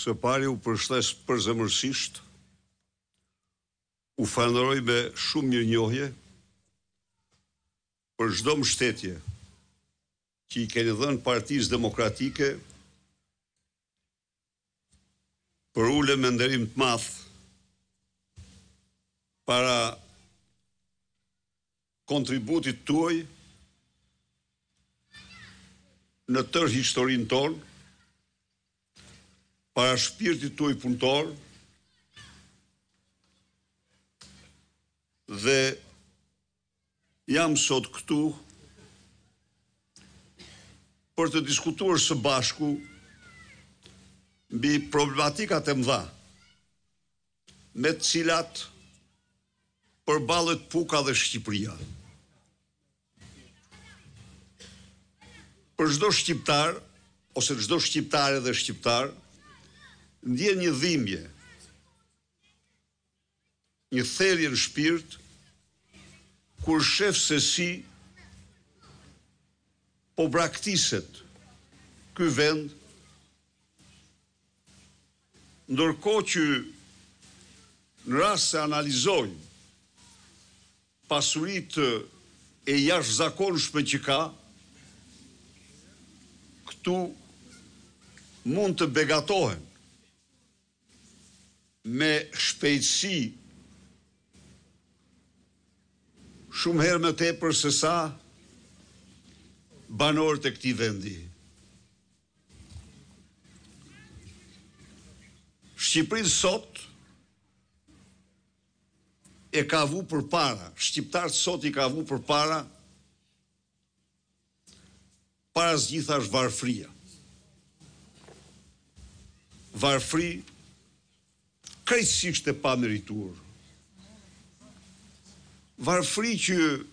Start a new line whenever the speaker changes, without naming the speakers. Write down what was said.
Së pari u përshtes për zemërsisht, u fanëroj me shumë një njohje për shdo mështetje që i keni dhenë partiz demokratike për ule me ndërim të math para kontributit tuaj në tërë historinë tonë para shpirtit tuaj punëtor dhe jam sot këtu për të diskutuar së bashku mbi problematikat e mëdha me të cilat përballet puka dhe Shqipëria. Për çdo shqiptar ose çdo shqiptare dhe shqiptar, ndjen një dhimbje. Një thërje në shpirt kur shef se si po braktiset ky vend ndërko që në rrasë se analizojnë pasurit e jash zakon shpe që ka, këtu mund të begatohen me shpejtësi shumë herë më tepër se sa banorët e këtij vendi. Shqipërinë sot e ka vu për para, shqiptarët sot i ka vu për para, para zgjitha është varfria. Varfri krejtësisht e pa merituar. Varfri që